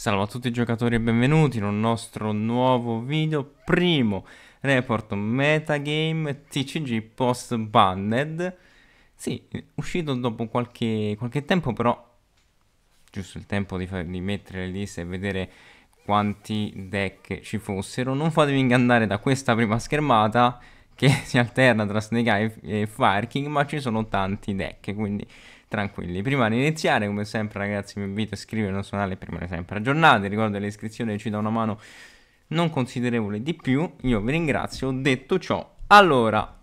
Salve a tutti i giocatori e benvenuti in un nostro nuovo video, primo report metagame TCG post banned. Sì, uscito dopo qualche, qualche tempo però, giusto il tempo di, far, di mettere le liste e vedere quanti deck ci fossero. Non fatevi ingannare da questa prima schermata che si alterna tra Snake Eye e Fire King, ma ci sono tanti deck, quindi tranquilli. Prima di iniziare, come sempre ragazzi, mi invito a iscrivervi al nostro canale per rimanere sempre aggiornati. Ricordo che l'iscrizione ci dà una mano non considerevole di più. Io vi ringrazio, detto ciò. Allora,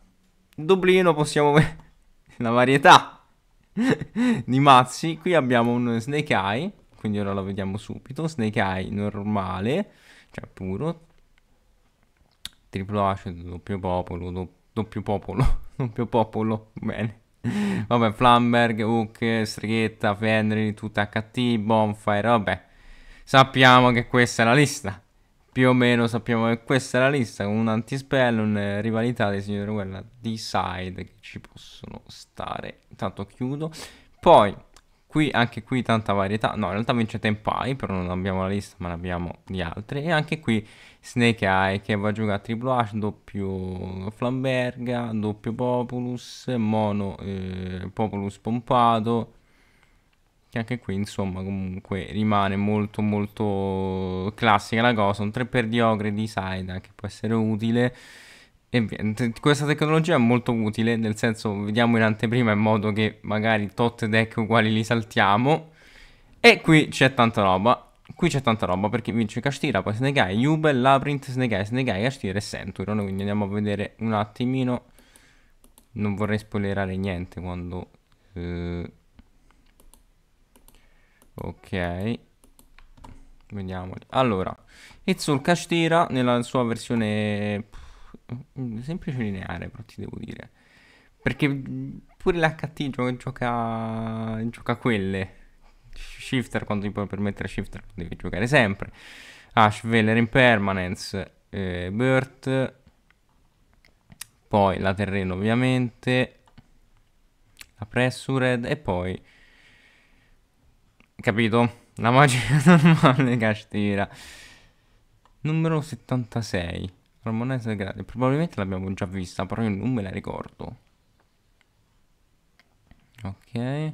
Dublino possiamo vedere la varietà di mazzi. Qui abbiamo un Snake Eye, quindi ora lo vediamo subito. Snake Eye normale, cioè puro. Triplo acido, doppio popolo, do doppio popolo, doppio popolo, bene. vabbè, Flamberg, Hook, Strighetta, Fenry, tutta HT, Bonfire, vabbè. Sappiamo che questa è la lista. Più o meno sappiamo che questa è la lista con un antispell, un eh, rivalità dei signori quella di side che ci possono stare. Intanto chiudo. Poi Qui, anche qui tanta varietà, no in realtà vince Tempai, però non abbiamo la lista ma ne abbiamo gli altri. E anche qui Snake Eye che va a giocare Triple H, doppio Flamberga, doppio Populus, mono eh, Populus pompato. Che anche qui insomma comunque rimane molto molto classica la cosa, un 3 per Ogre di Saida che può essere utile questa tecnologia è molto utile, nel senso vediamo in anteprima in modo che magari tot deck uguali li saltiamo. E qui c'è tanta roba. Qui c'è tanta roba perché vince Castira, poi Snegai, Jubel, Labrint, Snegai, Snegai, Snake e Centurion. Quindi andiamo a vedere un attimino. Non vorrei spoilerare niente quando... Eh... Ok. Vediamoli. Allora, Itzul Castira nella sua versione Mm, semplice lineare, però ti devo dire. Perché mm, pure l'HT gioca, gioca, gioca quelle. Shifter quando ti puoi permettere Shifter devi giocare sempre. Ash, Veller in Permanence, eh, Burt, poi la Terreno ovviamente, la Pressured e poi... Capito? La magia normale che Numero 76. Ramonese segreta. Probabilmente l'abbiamo già vista, però io non me la ricordo. Ok.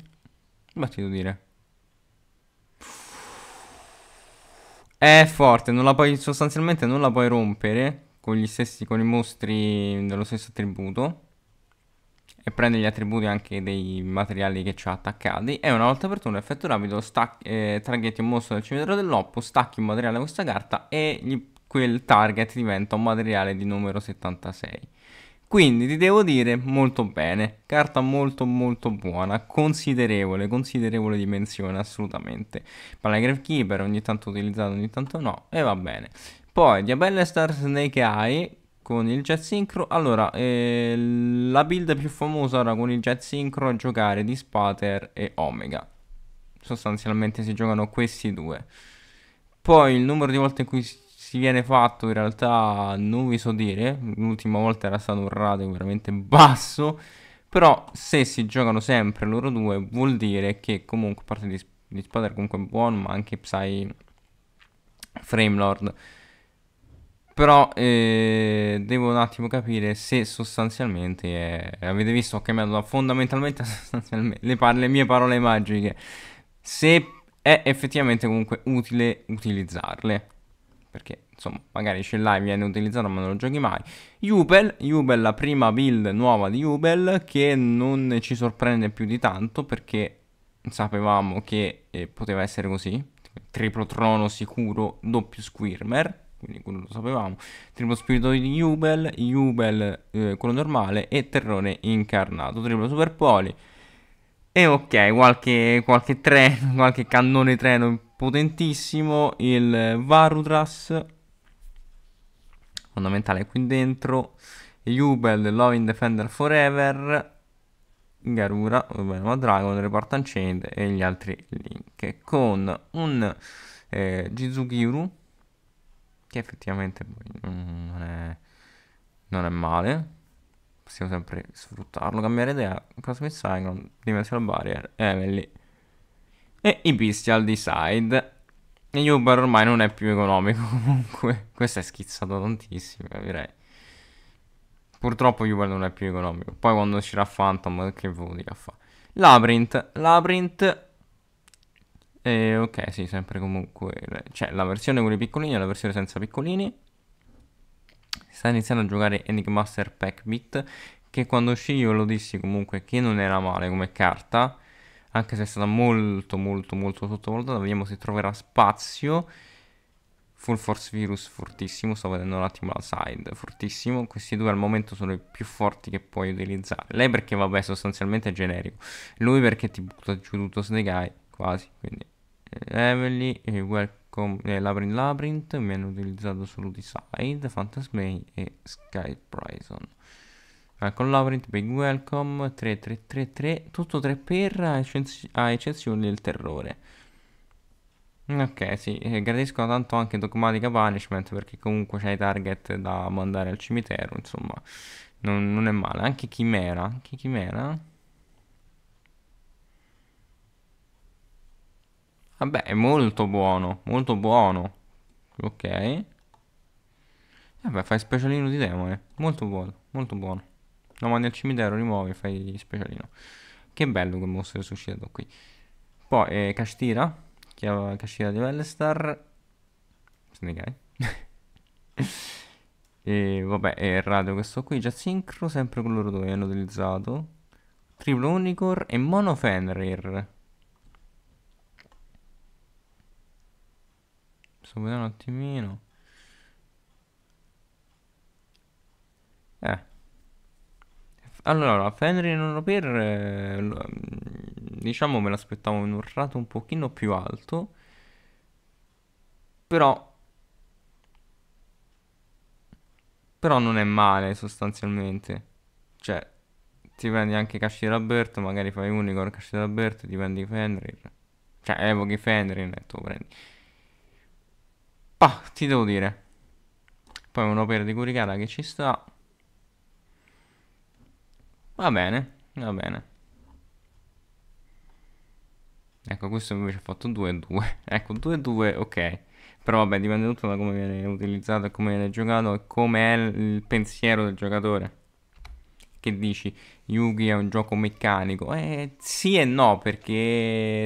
Battito dire. È forte, non la puoi, sostanzialmente non la puoi rompere con gli stessi, con i mostri dello stesso attributo. E prende gli attributi anche dei materiali che ci ha attaccati. E una volta per turno effetto rapido, stack, eh, traghetti un mostro dal cimitero dell'oppo, stacchi un materiale a questa carta e gli quel target diventa un materiale di numero 76. Quindi ti devo dire molto bene, carta molto molto buona, considerevole, considerevole dimensione assolutamente. Paragraph Keeper ogni tanto utilizzato, ogni tanto no, e va bene. Poi Diabelle Star Snake Eye con il Jet Synchro. Allora, eh, la build più famosa ora con il Jet Synchro a giocare di Spater e Omega. Sostanzialmente si giocano questi due. Poi il numero di volte in cui si si viene fatto in realtà non vi so dire, l'ultima volta era stato un rate veramente basso, però se si giocano sempre loro due vuol dire che comunque, a parte di, di Spider comunque è buono, ma anche Psy Framelord, però eh, devo un attimo capire se sostanzialmente è... avete visto ho cambiato da fondamentalmente sostanzialmente le, par- le mie parole magiche se è effettivamente comunque utile utilizzarle perché insomma magari ce l'hai, viene utilizzato ma non lo giochi mai. Jubel, Jubel la prima build nuova di Jubel che non ci sorprende più di tanto perché sapevamo che eh, poteva essere così, triplo trono sicuro, doppio squirmer, quindi quello lo sapevamo, triplo spirito di Jubel, Jubel eh, quello normale e terrone incarnato, triplo super poli. E ok, qualche, qualche treno, qualche cannone treno potentissimo il Varudras fondamentale qui dentro Jubel, Loving Defender Forever Garura, Venom Dragon, Reportan Chain e gli altri link con un eh, Jizugiru che effettivamente non è, non è male possiamo sempre sfruttarlo cambiare idea Cosmic Cyclone, Dimensional Barrier, Emily e i bestial al side E Uber ormai non è più economico comunque. Questo è schizzato tantissimo, direi. Purtroppo Uber non è più economico. Poi quando uscirà Phantom, che vuoi che fa? Labyrinth, Labyrinth... E ok, sì, sempre comunque... Cioè, la versione con i piccolini e la versione senza piccolini. Sta iniziando a giocare Enigmaster Pack Beat, che quando uscì io lo dissi comunque che non era male come carta anche se è stata molto molto molto sottovalutata, vediamo se troverà spazio. Full Force Virus fortissimo, sto vedendo un attimo la side, fortissimo. Questi due al momento sono i più forti che puoi utilizzare. Lei perché vabbè sostanzialmente è generico, lui perché ti butta giù tutto Snake Eye, quasi. Quindi Heavenly, eh, eh, Welcome, eh, Labyrinth Labyrinth, mi hanno utilizzato solo di side, Phantasmay e Sky Prison. Uh, ah, collaborate, big welcome, 3333, tutto 3 per a, eccezione, a eccezione del terrore. Ok, sì, eh, gradiscono tanto anche Dogmatica Punishment perché comunque c'hai target da mandare al cimitero, insomma, non, non è male. Anche Chimera, anche Chimera. Vabbè, è molto buono, molto buono. Ok. Vabbè, fai specialino di demone, molto buono, molto buono. Lo mandi al cimitero, rimuovi, fai specialino. Che bello quel mostro che è suscitato qui. Poi eh, Cashtira, che aveva Cashtira di Vellestar. Snegai. e vabbè, è radio questo qui, già sincro, sempre con loro dove hanno utilizzato. Triplo Unicorn e Mono Fenrir. Sto vedendo un attimino. Allora, Fenrir non Roper, eh, mm, diciamo me l'aspettavo in un rato un pochino più alto, però... Però non è male sostanzialmente. Cioè, ti prendi anche Casci Roberto, magari fai Unicorn, Casci Roberto, ti prendi Fenrir. Cioè, evochi Fenrir e tu lo prendi. Pah, ti devo dire. Poi un opera di Kurigata che ci sta. Va bene, va bene. Ecco, questo invece ha fatto 2 2. Ecco, 2 2, ok. Però vabbè, dipende tutto da come viene utilizzato e come viene giocato e come è il pensiero del giocatore. Che dici, Yugi è un gioco meccanico? Eh, sì e no, perché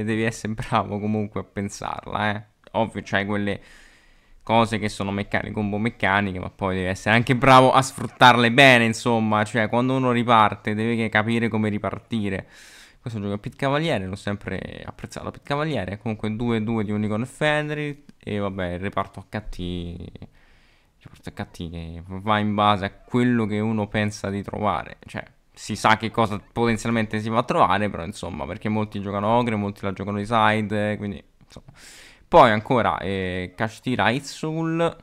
devi essere bravo comunque a pensarla, eh. Ovvio, c'hai quelle cose che sono meccaniche, combo meccaniche, ma poi deve essere anche bravo a sfruttarle bene, insomma, cioè quando uno riparte deve capire come ripartire. Questo gioco è Pit Cavaliere, l'ho sempre apprezzato Pit Cavaliere, comunque 2-2 di Unicorn e Fenry e vabbè, il reparto HT il reparto HT che va in base a quello che uno pensa di trovare, cioè si sa che cosa potenzialmente si va a trovare, però insomma, perché molti giocano Ogre, molti la giocano di side, quindi insomma poi ancora eh, Kashtira Itzul,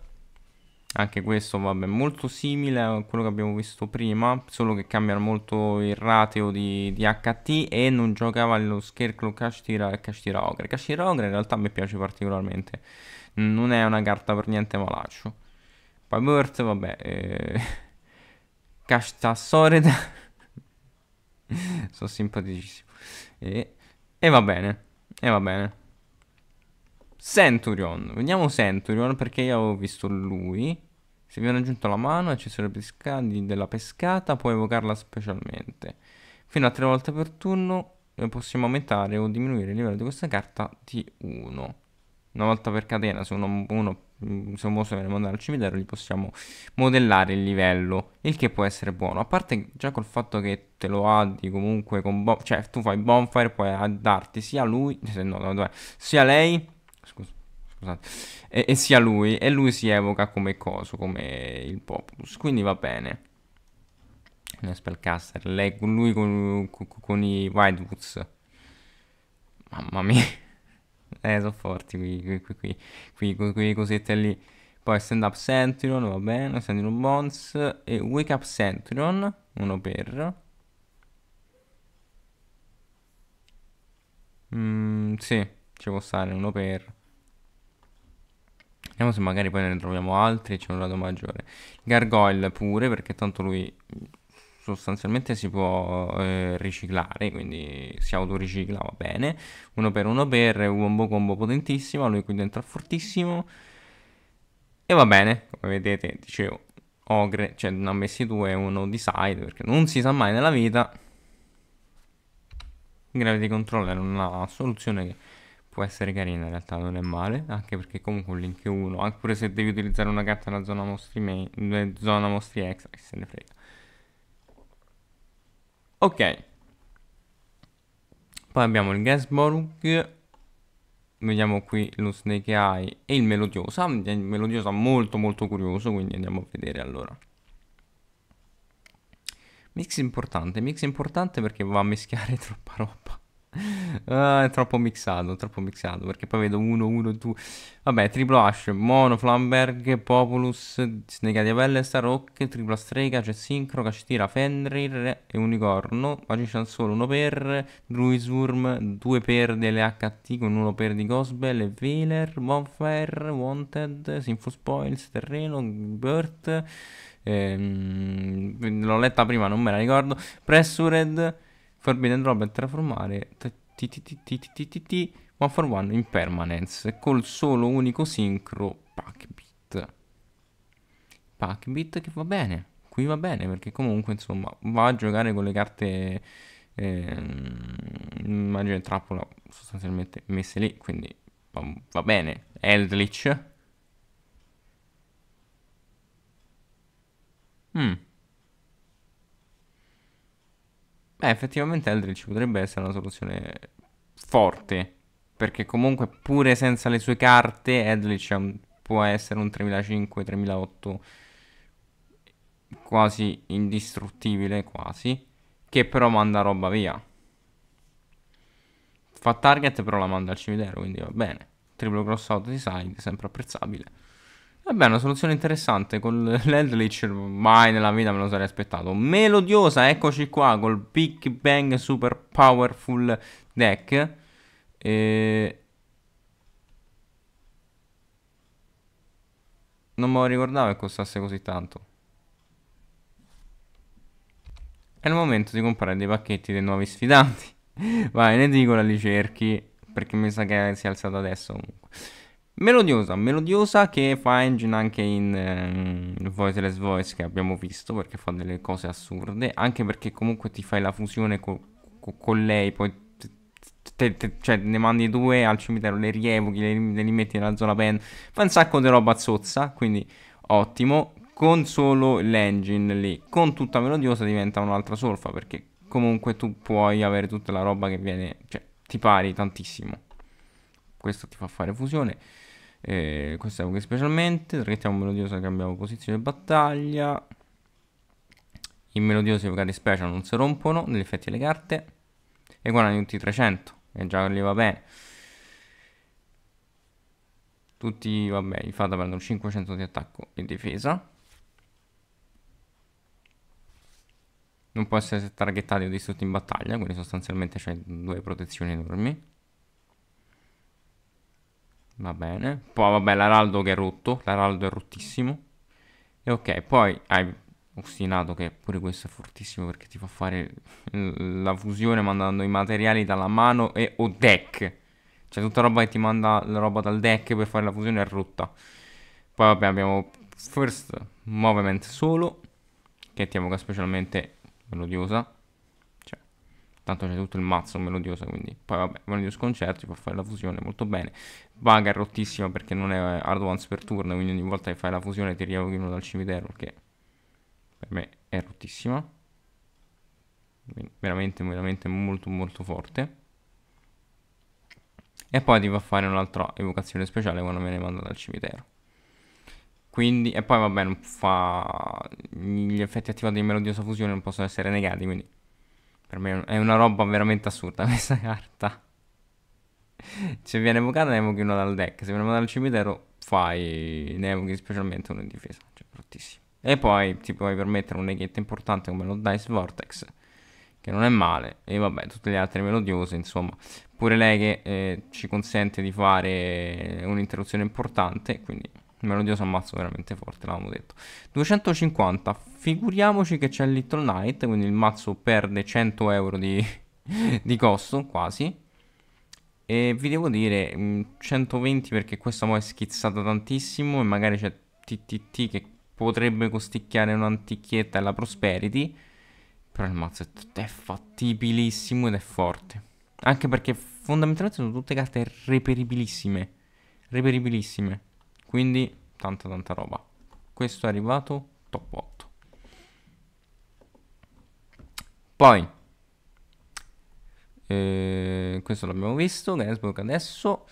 anche questo vabbè molto simile a quello che abbiamo visto prima, solo che cambia molto il rateo di, di HT e non giocava lo scherzo Kashtira e Kashtira Ogre. Kashtira Ogre in realtà mi piace particolarmente, non è una carta per niente malaccio. Poi Birth, vabbè, eh... Kashta Soreda, sono simpaticissimo. E, e va bene, e va bene. Centurion. Vediamo Centurion perché io avevo visto lui. Se viene aggiunto la mano, accessorio della pescata, puoi evocarla specialmente. Fino a tre volte per turno possiamo aumentare o diminuire il livello di questa carta di 1. Una volta per catena, se uno, uno mm, se un mostro viene mandato al cimitero, gli possiamo modellare il livello, il che può essere buono. A parte già col fatto che te lo addi comunque con... Cioè, tu fai bonfire, puoi addarti sia lui, se no, vabbè, sia lei Scusa, scusate, e, e, sia lui, e lui si evoca come coso, come il populus, quindi va bene. Una spellcaster, lei lui con, con, con i Whitewoods, Mamma mia. Eh, sono forti qui, qui, qui, qui, qui, qui cosette lì. Poi stand up Sentinel, va bene, Centurion Bonds e Wake Up Sentinel, uno per... Mm, sì ci può stare uno per vediamo se magari poi ne troviamo altri e c'è un lato maggiore gargoyle pure perché tanto lui sostanzialmente si può eh, riciclare quindi si autoricicla va bene uno per uno per un combo potentissimo lui qui dentro è fortissimo e va bene come vedete dicevo ogre cioè ne ho messi due uno di side perché non si sa mai nella vita gravity controller è una soluzione che può essere carina in realtà, non è male, anche perché comunque un link 1, anche pure se devi utilizzare una carta nella zona mostri, main, zona mostri extra, che se ne frega. Ok. Poi abbiamo il Gasborg, vediamo qui lo Snake Eye e il Melodiosa, il Melodiosa molto molto curioso, quindi andiamo a vedere allora. Mix importante, mix importante perché va a mischiare troppa roba. ah, è troppo mixato, troppo mixato, perché poi vedo 1, 1, 2... Vabbè, triplo Ash, Mono, Flamberg, Populus, Snegati a Pelle, Starrock, tripla Strega, c'è Sincro, Cacitira, Fenrir e Unicorno. Magician solo 1 per, Druisworm, 2 per delle HT con 1 per di Gosbel e Veler, Bonfire, Wanted, Sinful Spoils, Terreno, Burt... Ehm, l'ho letta prima, non me la ricordo. Pressured, Forbidden Rob è trasformare TTTTTTT one for one in permanence col solo unico sincro Packbit. Packbit che va bene, qui va bene perché comunque insomma va a giocare con le carte eh, immagine trappola sostanzialmente messe lì, quindi va, va bene. Eldritch. Mm. Eh, effettivamente Eldritch potrebbe essere una soluzione forte. Perché comunque pure senza le sue carte Eldritch un, può essere un 3005-3008 quasi indistruttibile, quasi. Che però manda roba via. Fa target però la manda al cimitero, quindi va bene. Triplo cross out di side, sempre apprezzabile. Vabbè, una soluzione interessante. Con l'Eldritch mai nella vita me lo sarei aspettato. Melodiosa, eccoci qua, col Big Bang Super Powerful Deck. E... Non me lo ricordavo che costasse così tanto. È il momento di comprare dei pacchetti dei nuovi sfidanti. Vai, ne dico la ricerchi, perché mi sa che si è alzato adesso comunque. Melodiosa, melodiosa che fa engine anche in eh, Voiceless Voice che abbiamo visto perché fa delle cose assurde, anche perché comunque ti fai la fusione co co con lei, poi te, te, cioè, ne mandi due al cimitero, le rievochi, le, le rimetti nella zona pen, fa un sacco di roba zozza, quindi ottimo. Con solo l'engine lì, con tutta melodiosa diventa un'altra solfa perché comunque tu puoi avere tutta la roba che viene, cioè ti pari tantissimo. Questo ti fa fare fusione eh, questa è specialmente traghettiamo melodiosa cambiamo posizione di battaglia i melodiosi evocati special non si rompono negli effetti delle carte e guadagni tutti 300 e già li va bene tutti vabbè i fata prendono 500 di attacco e difesa non può essere targettati o distrutti in battaglia quindi sostanzialmente c'è due protezioni enormi Va bene. Poi vabbè l'Araldo che è rotto, l'Araldo è rottissimo. E ok, poi hai ostinato che pure questo è fortissimo perché ti fa fare la fusione mandando i materiali dalla mano e o deck. Cioè tutta roba che ti manda la roba dal deck per fare la fusione è rotta. Poi vabbè abbiamo first movement solo, che è una specialmente melodiosa. Tanto c'è tutto il mazzo melodioso, quindi poi vabbè, Melodious Concerti può fare la fusione molto bene. Vaga è rottissima perché non è hard once per turno, quindi ogni volta che fai la fusione ti riavochi uno dal cimitero, perché per me è rottissima. veramente, veramente molto molto forte. E poi ti va a fare un'altra evocazione speciale quando me ne manda dal cimitero. Quindi, e poi vabbè, non fa... gli effetti attivati di melodiosa fusione non possono essere negati, quindi per me è una roba veramente assurda questa carta. Se viene evocata ne evochi uno dal deck, se viene evocata dal cimitero fai, ne evochi specialmente uno in difesa, cioè bruttissimo. E poi ti puoi permettere un neghetto importante come lo Dice Vortex, che non è male, e vabbè tutte le altre melodiose, insomma. Pure lei che eh, ci consente di fare un'interruzione importante, quindi melodioso ammazzo veramente forte, l'avevamo detto. 250, figuriamoci che c'è Little Knight, quindi il mazzo perde 100 euro di, di costo, quasi. E vi devo dire, 120 mm, perché questa mo è schizzata tantissimo e magari c'è TTT che potrebbe costicchiare un'antichietta e la Prosperity. Però il mazzo è fattibilissimo ed è forte. Anche perché fondamentalmente sono tutte carte reperibilissime. Reperibilissime. Quindi tanta tanta roba. Questo è arrivato top 8. Poi, eh, questo l'abbiamo visto, Gainsbourg adesso.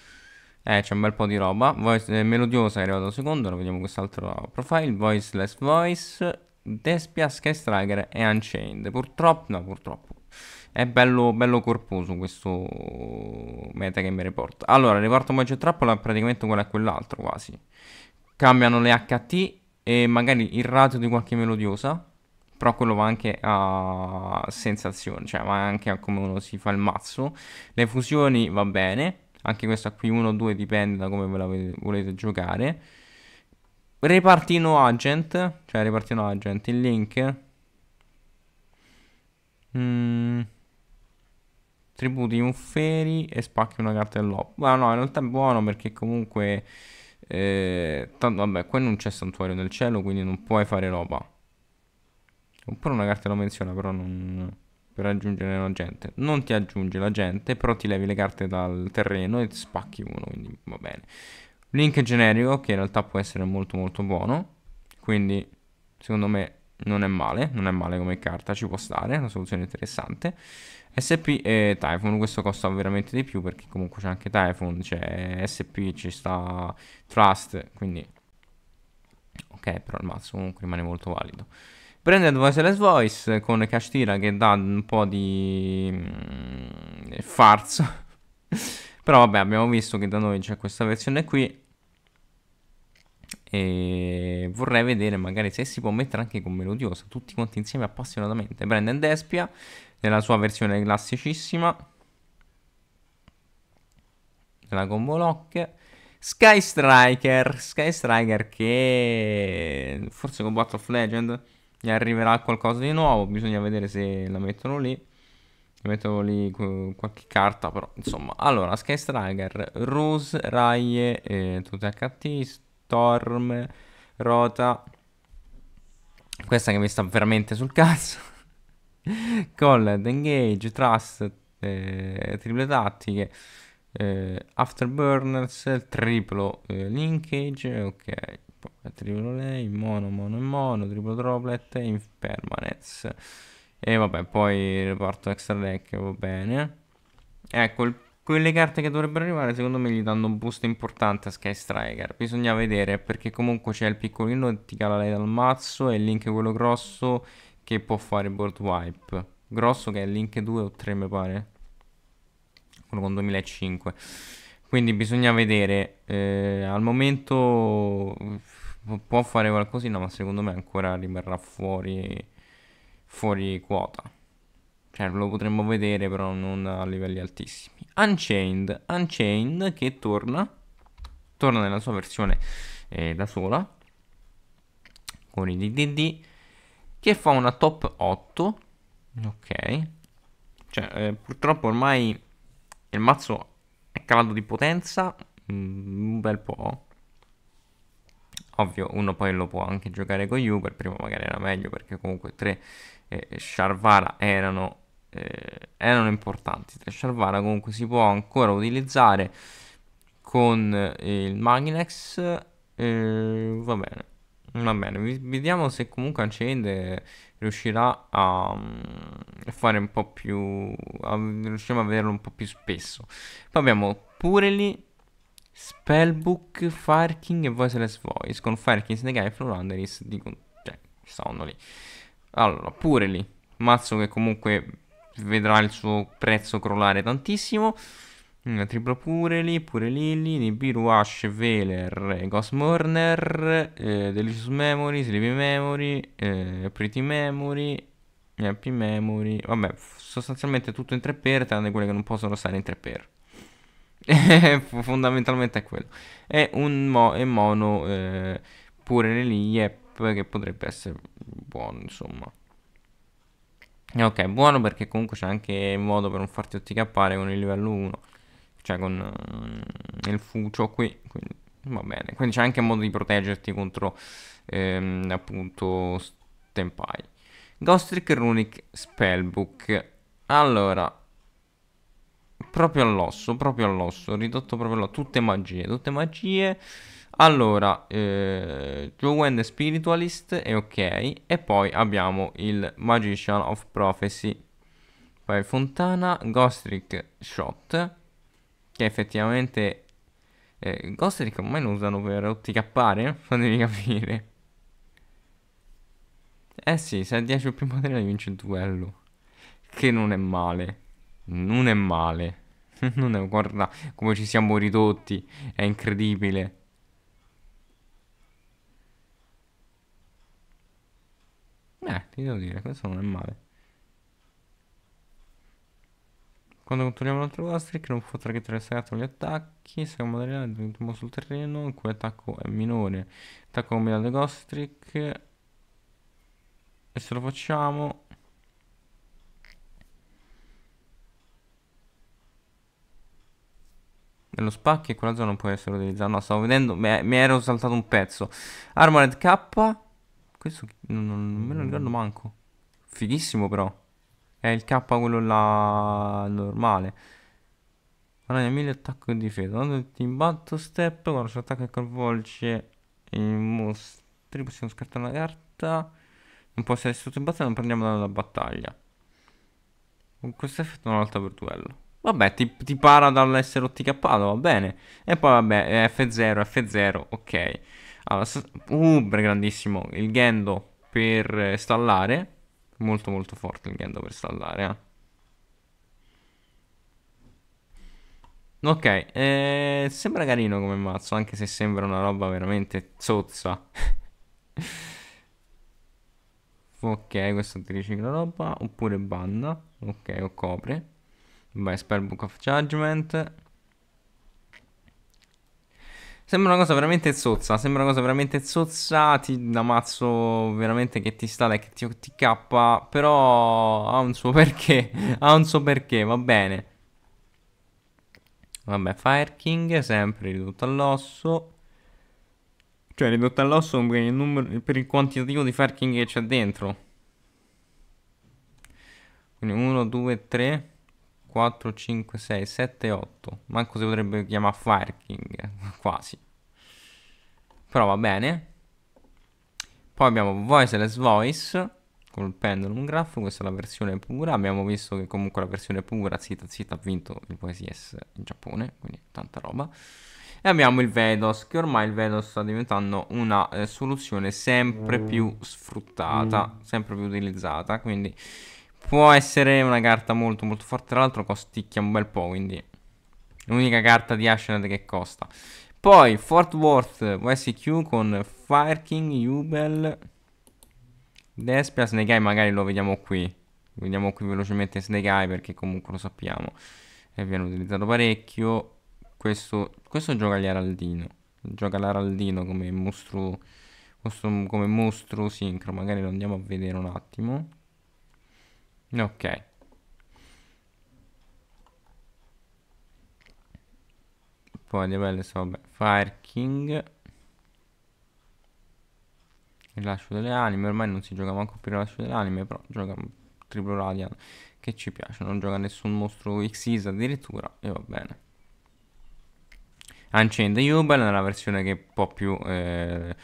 Eh, c'è un bel po' di roba. Voice, eh, melodiosa è arrivato secondo, ora vediamo quest'altro profile. Voiceless Voice, Despia, Sky Striker e Unchained. Purtroppo, no, purtroppo. È bello, bello corposo questo metagame report. Allora, il reparto magia trappola è praticamente quello a quell'altro quasi. Cambiano le HT e magari il ratio di qualche melodiosa. Però quello va anche a sensazione, cioè va anche a come uno si fa il mazzo. Le fusioni va bene, anche questa qui 1 o 2 dipende da come ve la volete giocare. Repartino agent, cioè repartino agent, il link. mmm Tributi un Feri e spacchi una carta dell'op. Ma no, in realtà è buono perché comunque... Eh, tanto vabbè, qui non c'è santuario nel cielo, quindi non puoi fare roba. Oppure una carta lo menziona, però non... Per aggiungere la gente. Non ti aggiunge la gente, però ti levi le carte dal terreno e spacchi uno, quindi va bene. Link generico, che in realtà può essere molto molto buono. Quindi, secondo me, non è male, non è male come carta, ci può stare, è una soluzione interessante. SP e Typhoon, questo costa veramente di più perché comunque c'è anche Typhoon, c'è SP, ci sta Trust, quindi ok, però il mazzo comunque rimane molto valido. Prende Voiceless Voice con Cash Tira che dà un po' di mm, farzo. però vabbè, abbiamo visto che da noi c'è questa versione qui e vorrei vedere magari se si può mettere anche con Melodiosa tutti quanti insieme appassionatamente Brandon Despia nella sua versione classicissima nella combo lock Sky Striker Sky Striker che forse con Battle of Legend gli arriverà qualcosa di nuovo bisogna vedere se la mettono lì metto lì qualche carta però insomma allora Sky Striker Rose Raie eh, tutte HT Storm, Rota. Questa che mi sta veramente sul cazzo. Colled, Engage, Trust, eh, Triple Tattiche, eh, Afterburners, Triplo eh, Linkage, ok. Poi, triplo lei, mono, mono e mono, triplo droplet, impermanence. E vabbè, poi reparto extra deck, va bene. Ecco, il quelle carte che dovrebbero arrivare secondo me gli danno un boost importante a Sky Striker bisogna vedere perché comunque c'è il piccolino che ti cala lei dal mazzo e il link quello grosso che può fare board wipe grosso che è il link 2 o 3 mi pare quello con 2005 quindi bisogna vedere eh, al momento mm, può fare qualcosina ma secondo me ancora rimarrà fuori fuori quota cioè, lo potremmo vedere, però non a livelli altissimi. Unchained, Unchained che torna, torna nella sua versione eh, da sola, con i DDD, che fa una top 8. Ok. Cioè, eh, purtroppo ormai il mazzo è calato di potenza mm, un bel po'. Ovvio, uno poi lo può anche giocare con Uber, prima magari era meglio perché comunque tre eh, Sharvara erano eh, erano importanti. Trashar comunque si può ancora utilizzare con eh, il Magnex. Eh, va bene. Va bene, vediamo se comunque Ancende eh, riuscirà a mm, fare un po' più... A, riusciamo a vederlo un po' più spesso. Poi abbiamo Purely, Spellbook, Fireking e Voiceless Voice. Con Fireking, Snake Eye, Florunderis, dico... Cioè, stavano lì. Allora, Purely, mazzo che comunque vedrà il suo prezzo crollare tantissimo. Mm, triplo pure lì, pure lì, Nibiru, Ash, Veler, Ghost Morner, eh, Delicious Memory, Sleepy Memory, eh, Pretty Memory, Happy Memory. Vabbè, sostanzialmente tutto in 3x, tranne quelle che non possono stare in 3x. Fondamentalmente è quello. È un mo è mono eh, pure lì, yep, che potrebbe essere buono, insomma. Eh, ok, buono perché comunque c'è anche modo per non farti otticappare con il livello 1, cioè con uh, il fucio qui, quindi va bene. Quindi c'è anche modo di proteggerti contro ehm, appunto Tempai. Ghost Trick Runic Spellbook. Allora, proprio all'osso, proprio all'osso, ridotto proprio all'osso, tutte magie, tutte magie. Allora, eh, True and Spiritualist è ok. E poi abbiamo il Magician of Prophecy. Poi Fontana, Ghostric Shot. Che effettivamente... Eh, Gostrick ormai lo usano per otticappare, fatemi capire. Eh sì, se hai 10 o più materiali vince il duello. Che non è male. Non è male. non è, guarda come ci siamo ridotti. È incredibile. Eh, ti devo dire, questo non è male. Quando controlliamo l'altro Vastric non può targettare staccato gli attacchi, se è l'ultimo sul terreno, in cui l'attacco è minore. Attacco combinato da Gostric. E se lo facciamo... Nello spacchio in quella zona non può essere utilizzato. No, stavo vedendo, mi ero saltato un pezzo. Armored K questo non, non me lo ricordo mm. manco. Fighissimo però. È il K quello là normale. Allora, è 1000 attacco di difesa. Quando ti imbatto step, quando c'è attacco il coinvolge i mostri, possiamo scartare una carta. Non può essere sotto in battaglia, non prendiamo danno da battaglia. Con questo effetto una volta per duello. Vabbè, ti, ti para dall'essere otticappato, va bene. E poi vabbè, F0, F0, ok. Allora, Uber grandissimo, il Gendo per stallare, molto molto forte il Gendo per stallare, eh. Ok, eh, sembra carino come mazzo, anche se sembra una roba veramente zozza. ok, questo ti ricicla roba, oppure banda. ok, o copre. Beh, Spellbook of Judgment. Sembra una cosa veramente zozza, sembra una cosa veramente zozza, ti ammazzo veramente che ti sta e che ti, ti cappa, però ha un suo perché, ha un suo perché, va bene. Vabbè, Fire King sempre ridotto all'osso. Cioè ridotto all'osso per il, numero, per il quantitativo di Fire King che c'è dentro. Quindi 1, 2, 3... 4, 5, 6, 7, 8. Manco si potrebbe chiamare Fire King, quasi. Però va bene. Poi abbiamo Voiceless Voice col pendulum graph, questa è la versione pura. Abbiamo visto che comunque la versione pura, zitta zitta, ha vinto il YCS in Giappone, quindi tanta roba. E abbiamo il Vedos, che ormai il Vedos sta diventando una eh, soluzione sempre mm. più sfruttata, mm. sempre più utilizzata, quindi Può essere una carta molto molto forte. Tra l'altro costicchia un bel po', quindi... L'unica carta di Ashened che costa. Poi Fort Worth VSQ con Fire King, Jubel, Despia, Snake Eye magari lo vediamo qui. Vediamo qui velocemente Snake Eye perché comunque lo sappiamo. E viene utilizzato parecchio. Questo, questo gioca gli Araldino. Gioca l'Araldino come mostro, mostro, come mostro sincro. Magari lo andiamo a vedere un attimo. Ok. Poi le belle vabbè, Fire King. Rilascio delle anime, ormai non si gioca manco più rilascio delle anime, però gioca Triplo Radiant, che ci piace, non gioca nessun mostro Xyz addirittura, e va bene. Unchained Jubel nella versione che è un po' più... Eh,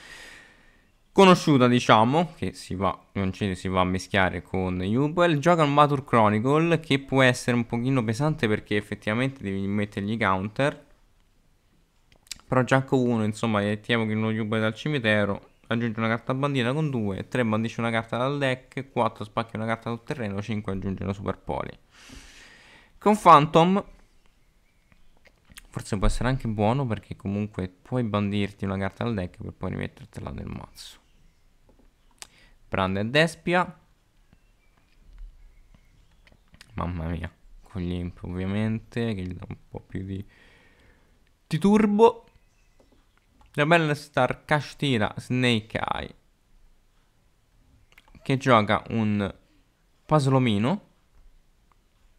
conosciuta diciamo che si va, si va a mischiare con Yubel, gioca un Matur Chronicle che può essere un pochino pesante perché effettivamente devi mettergli counter però già 1, insomma mettiamo eh, che uno Yubel dal cimitero aggiunge una carta bandita con 2, 3 bandisce una carta dal deck, 4 spacchi una carta sul terreno, 5 aggiunge una super poli. Con Phantom forse può essere anche buono perché comunque puoi bandirti una carta dal deck per poi rimettertela nel mazzo e Despia. Mamma mia, con gli imp ovviamente, che gli dà un po' più di, di turbo. La Star Kashtira Snake Eye, che gioca un paslomino.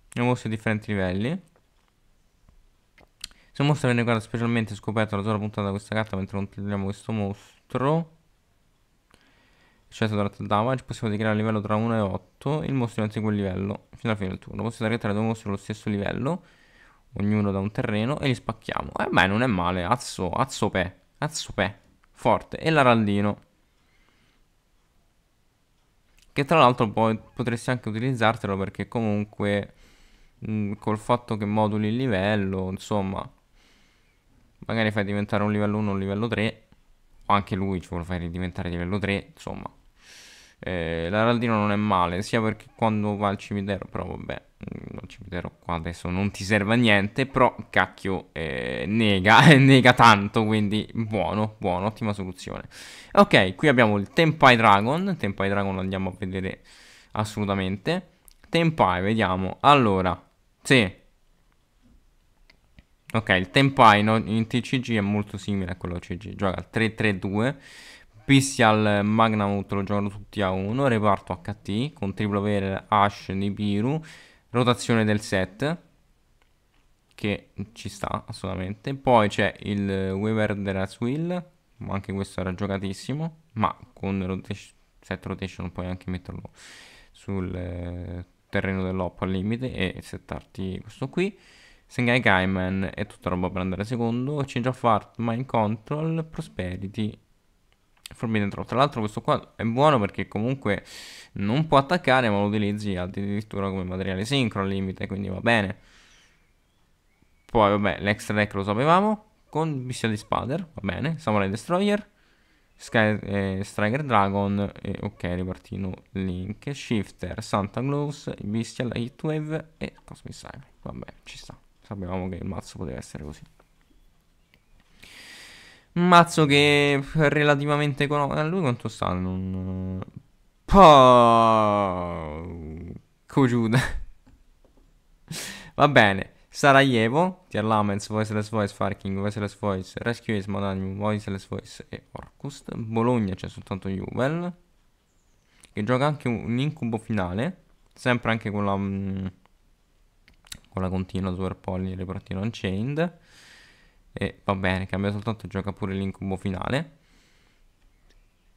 Abbiamo visto differenti livelli. Se mostra viene guarda specialmente scoperto la sola puntata da questa carta mentre controlliamo questo mostro. Scelto dalla damage, possiamo dichiarare il livello tra 1 e 8 il mostro insegue quel livello fino alla fine del turno. Possiamo targetare due mostri allo stesso livello, ognuno da un terreno, e li spacchiamo. E eh beh, non è male, azzo, azzo pe, azzo pe, forte. E l'araldino. Che tra l'altro poi potresti anche utilizzartelo perché comunque mh, mm, col fatto che moduli il livello, insomma, magari fai diventare un livello 1 o un livello 3, o anche lui ci vuole fare diventare livello 3, insomma. Eh, L'araldino non è male, sia perché quando va al cimitero, però vabbè, mm, al cimitero qua adesso non ti serve a niente, però cacchio eh, nega, nega tanto, quindi buono, buono, ottima soluzione. Ok, qui abbiamo il Tempai Dragon, Tempai Dragon lo andiamo a vedere assolutamente. Tempai, vediamo, allora, sì. Ok, il Tempai no, in TCG è molto simile a quello CG, gioca 3-3-2 Pistial Magnamut lo giocano tutti a 1, reparto HT con triplo vero Ash di rotazione del set che ci sta assolutamente. Poi c'è il Weaver della Swill, anche questo era giocatissimo, ma con rotation, set rotation puoi anche metterlo sul eh, terreno dell'op al limite e settarti questo qui. Sengai Kaiman è tutta roba per andare secondo, Change of Art, Mind Control, Prosperity Forbidden Drop. Tra l'altro questo qua è buono perché comunque non può attaccare ma lo utilizzi addirittura come materiale sincro al limite, quindi va bene. Poi vabbè, l'extra deck lo sapevamo, con Bestia di Spader, va bene, Samurai Destroyer, Sky, eh, Striker Dragon, eh, ok, ripartino Link, Shifter, Santa Gloves, Bestial Heatwave e Cosmic Cyber. Vabbè, ci sta. Sapevamo che il mazzo poteva essere così. Un mazzo che è relativamente economico. Lui quanto sta? Non... Cociuta. Va bene. Sarajevo, Tier Laments, Voiceless Voice, Farking, Voiceless Voice, Rescue Ace, Modanium, Voiceless Voice e Orcust. Bologna c'è soltanto Juvel. Che gioca anche un incubo finale. Sempre anche con la... Mh, mm, con la continua Super Poly Repartino Unchained. E va bene, cambia soltanto gioca pure l'incubo finale.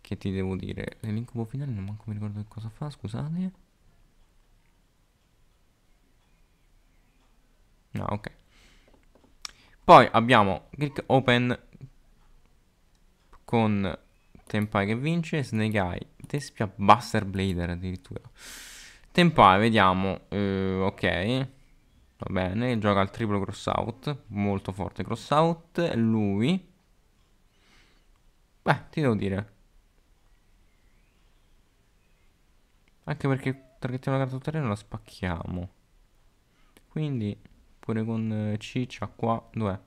Che ti devo dire? L'incubo finale non manco mi ricordo che cosa fa, scusate. No, ok. Poi abbiamo Click Open con Tempai che vince, Snake Eye, Tespia, Buster Blader addirittura. Tempai, vediamo. Uh, ok. Va bene, gioca al triplo cross out, molto forte cross out, lui... Beh, ti devo dire. Anche perché targettiamo la carta tutto terreno la spacchiamo. Quindi, pure con C eh, c'ha qua, dov'è?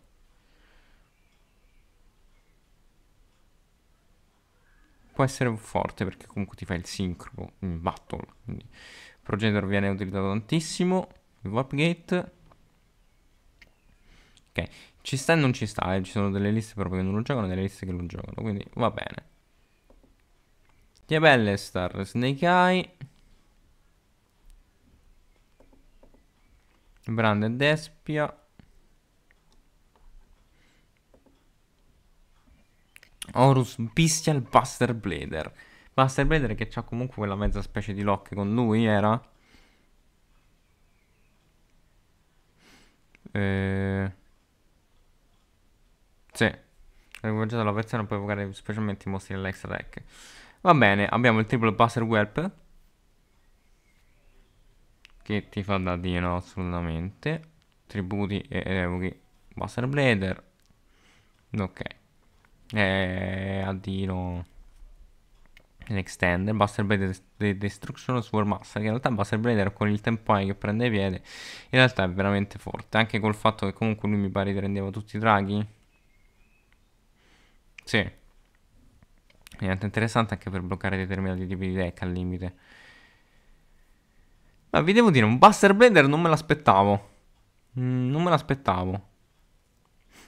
Può essere forte perché comunque ti fa il sincro in battle, quindi il progenitor viene utilizzato tantissimo il warp gate ok ci sta e non ci sta eh. ci sono delle liste proprio che non lo giocano e delle liste che lo giocano quindi va bene Tiabelle Star Snake Eye Brand Despia Horus Bestial Buster Blader Buster Blader che ha comunque quella mezza specie di lock con lui era Eh... Sì. Rivolgendo la versione può evocare specialmente i mostri dell'extra deck. Va bene, abbiamo il triplo Buzzer Whelp. Che ti fa da Dino assolutamente. Tributi e evochi Buzzer Blader. Ok. Eh, addino. Extender, Buster Blade The Destruction Swarm Master, che in realtà Buster Blade con il tempai che prende piede, in realtà è veramente forte, anche col fatto che comunque lui mi pare che rendeva tutti i draghi. Sì. Niente, interessante anche per bloccare determinati tipi di deck al limite. Ma vi devo dire, un Buster Blader non me l'aspettavo. Mm, non me l'aspettavo.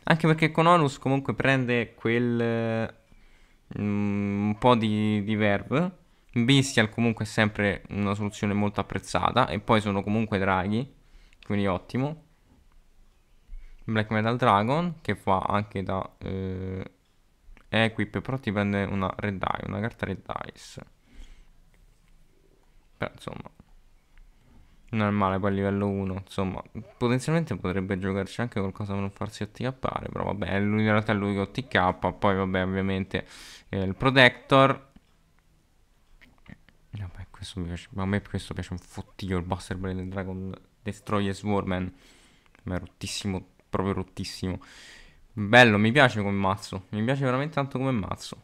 Anche perché con Onus comunque prende quel... Mm, un po' di, di verve. Bestial comunque è sempre una soluzione molto apprezzata e poi sono comunque draghi, quindi ottimo. Black Metal Dragon che fa anche da eh, equip, però ti prende una red die, una carta red dice. Però insomma, normale poi a livello 1 insomma potenzialmente potrebbe giocarci anche qualcosa per non farsi otticappare però vabbè è lui, in realtà è lui che otticappa poi vabbè ovviamente eh, il protector vabbè questo mi piace a me questo piace un fottiglio il Buster Blade del Dragon Destroyer Swarman ma è rottissimo proprio rottissimo bello mi piace come mazzo mi piace veramente tanto come mazzo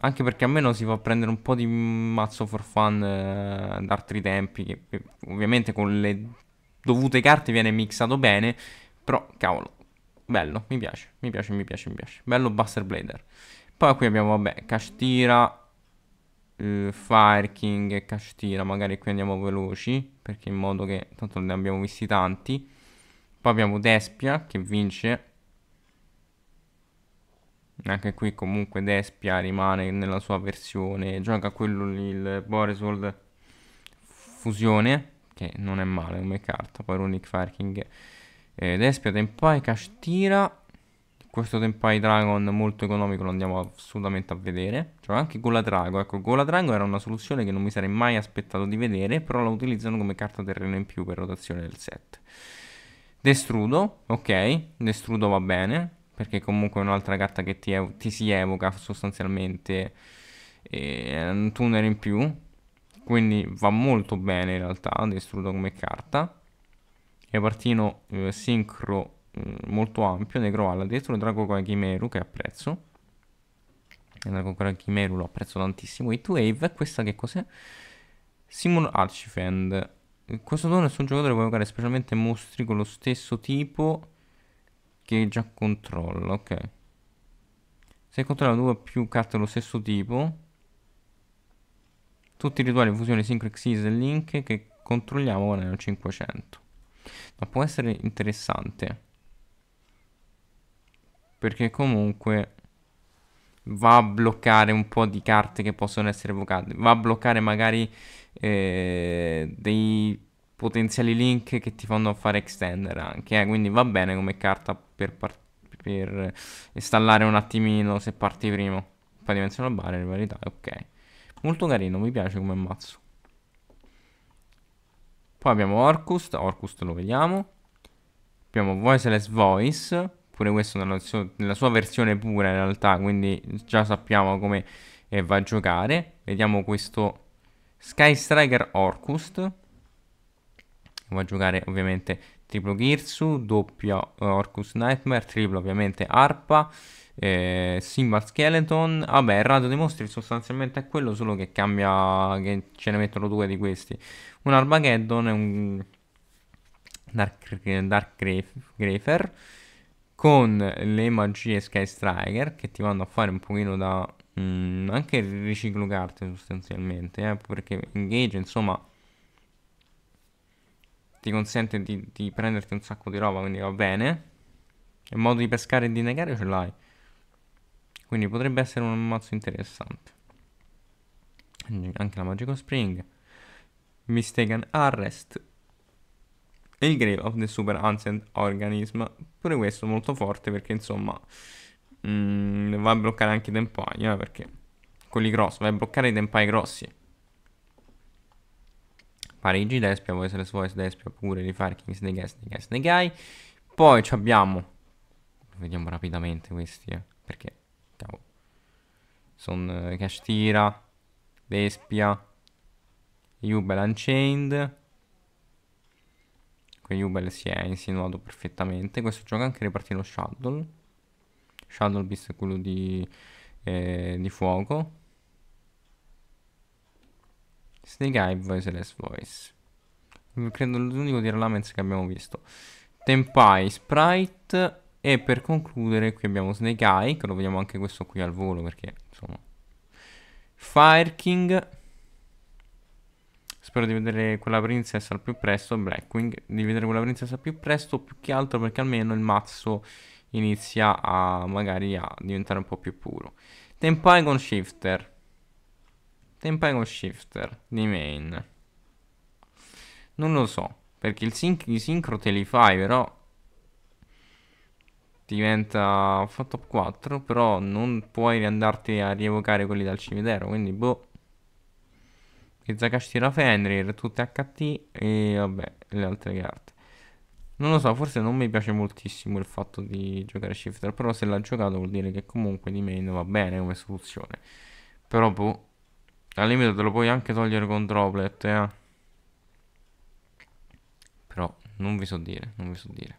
anche perché a me non si fa prendere un po' di mazzo for fun eh, da altri tempi, che ovviamente con le dovute carte viene mixato bene, però cavolo, bello, mi piace, mi piace, mi piace, mi piace. Bello Buster Blader. Poi qui abbiamo, vabbè, Cashtira, eh, Fire King e Cashtira, magari qui andiamo veloci, perché in modo che tanto ne abbiamo visti tanti. Poi abbiamo Despia che vince anche qui comunque Despia rimane nella sua versione gioca quello lì, il Boresold fusione che non è male come carta poi Runic Farking eh, Despia Tempai Kashtira questo Tempai Dragon molto economico lo andiamo assolutamente a vedere cioè anche Gola Drago ecco Gola Drago era una soluzione che non mi sarei mai aspettato di vedere però la utilizzano come carta terreno in più per rotazione del set Destrudo ok Destrudo va bene perché comunque è un'altra carta che ti, ti si evoca sostanzialmente è un tuner in più quindi va molto bene in realtà distrutto come carta e partino eh, sincro eh, molto ampio necroalla dentro Dragocora Chimeru che apprezzo Dragocora Chimeru lo apprezzo tantissimo e Wave questa che cos'è? Simon Archifend questo dono è un giocatore che può evocare specialmente mostri con lo stesso tipo che già controllo, ok. Se controlla due o più carte dello stesso tipo, tutti i rituali, fusione, sync, xyz e link che controlliamo nel 500. Ma può essere interessante. Perché comunque va a bloccare un po' di carte che possono essere evocate. Va a bloccare magari eh, dei potenziali link che ti fanno fare extender anche. Eh? Quindi va bene come carta per, per installare un attimino se parti prima. Fai dimensione globale, rivalità, ok. Molto carino, mi piace come mazzo. Poi abbiamo Orcust, Orcust lo vediamo. Abbiamo Voiceless Voice, pure questo nella, sua, nella sua versione pura in realtà, quindi già sappiamo come eh, va a giocare. Vediamo questo Sky Striker Orcust. Va a giocare ovviamente triplo Girsu, doppia eh, Orcus Nightmare, triplo ovviamente Arpa, eh, Simbal Skeleton, vabbè il radio dei mostri sostanzialmente è quello solo che cambia, che ce ne mettono due di questi, un Armageddon e un Dark, Dark Grafer con le magie Sky Striker che ti vanno a fare un pochino da... Mh, mm, anche riciclo carte sostanzialmente, eh, perché engage insomma ti consente di, di, prenderti un sacco di roba, quindi va bene. Il modo di pescare e di negare ce l'hai. Quindi potrebbe essere un mazzo interessante. Anche la Magico Spring. Mistaken Arrest. E il Grave of the Super Ancient Organism. Pure questo molto forte perché insomma... Mh, mm, va a bloccare anche i tempai, eh, perché... Quelli grossi, va a bloccare i tempai grossi. Parigi Despia, vuoi essere Voice Despia pure rifare Kings Negai, Negai, Negai. Poi abbiamo, vediamo rapidamente questi, eh, perché, cavolo, sono eh, Cashtira, Despia, Jubel Unchained, Qui Jubel si è insinuato perfettamente, questo gioca anche ripartire lo Shadow, Shadow Beast è quello di, eh, di fuoco, Snake Eye Voiceless Voice mm, Credo l'unico di Ramens che abbiamo visto Tempai, Sprite E per concludere qui abbiamo Snake Eye Che lo vediamo anche questo qui al volo perché insomma Fire King Spero di vedere quella princessa al più presto Blackwing Di vedere quella princessa al più presto Più che altro perché almeno il mazzo inizia a magari a diventare un po' più puro Tempai con Shifter Tempago Shifter di main. Non lo so, perché il sync, i sincro te li fai, però diventa fatto 4, però non puoi andarti a rievocare quelli dal cimitero, quindi boh. E Zakash Fenrir, tutte HT e vabbè, le altre carte. Non lo so, forse non mi piace moltissimo il fatto di giocare shifter, però se l'ha giocato vuol dire che comunque di main va bene come soluzione. Però boh. Al limite te lo puoi anche togliere con droplet, eh. Però non vi so dire, non vi so dire.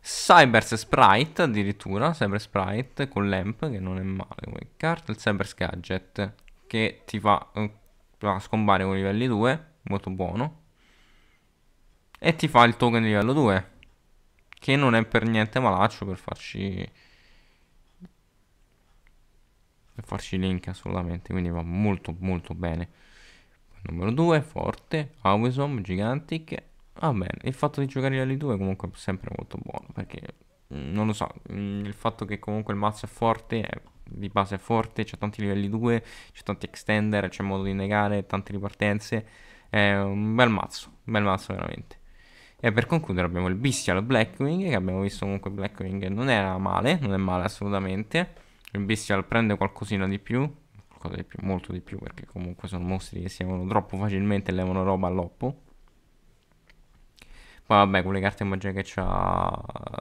Cyber Sprite addirittura, Cyber Sprite con l'amp che non è male come carta, il Cyber Gadget che ti fa, uh, scombare con livelli 2, molto buono. E ti fa il token di livello 2, che non è per niente malaccio per farci per farci link assolutamente, quindi va molto molto bene. Numero 2, forte, Awesome, Gigantic. Va bene, il fatto di giocare gli 2 comunque è sempre molto buono, perché mm, non lo so, mm, il fatto che comunque il mazzo è forte, è, di base è forte, c'è tanti livelli 2, c'è tanti extender, c'è modo di negare, tante ripartenze, è un bel mazzo, un bel mazzo veramente. E per concludere abbiamo il Bestial Blackwing, che abbiamo visto comunque Blackwing non era male, non è male assolutamente il bestial prende qualcosina di più qualcosa di più molto di più perché comunque sono mostri che si muovono troppo facilmente e levano roba all'oppo poi vabbè con le carte magiche che ha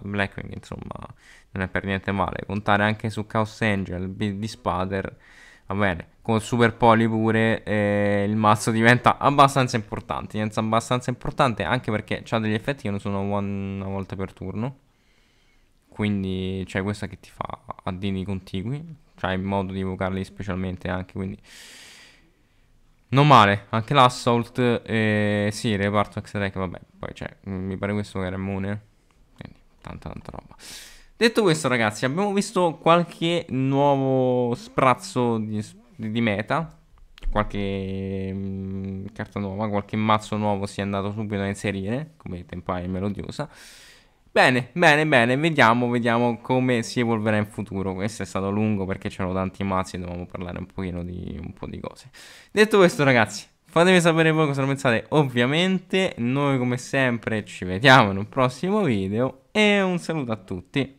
Blackwing insomma non è per niente male contare anche su Chaos Angel di Spader va bene con Super Poli pure eh, il mazzo diventa abbastanza importante diventa abbastanza importante anche perché ha degli effetti che non sono one, una volta per turno quindi c'è cioè, questa che ti fa addini contigui, cioè in modo di evocarli specialmente anche, quindi... Non male, anche l'assault, eh, sì, reparto x extra vabbè, poi c'è, cioè, mm, mi pare questo che era immune, quindi tanta tanta roba. Detto questo ragazzi, abbiamo visto qualche nuovo sprazzo di, di meta, qualche mh, mm, carta nuova, qualche mazzo nuovo si è andato subito a inserire, come Tempai Melodiosa. Bene, bene, bene, vediamo, vediamo come si evolverà in futuro. Questo è stato lungo perché c'erano tanti mazzi e dovevamo parlare un pochino di un po' di cose. Detto questo, ragazzi, fatemi sapere voi cosa ne pensate. Ovviamente, noi come sempre ci vediamo in un prossimo video e un saluto a tutti.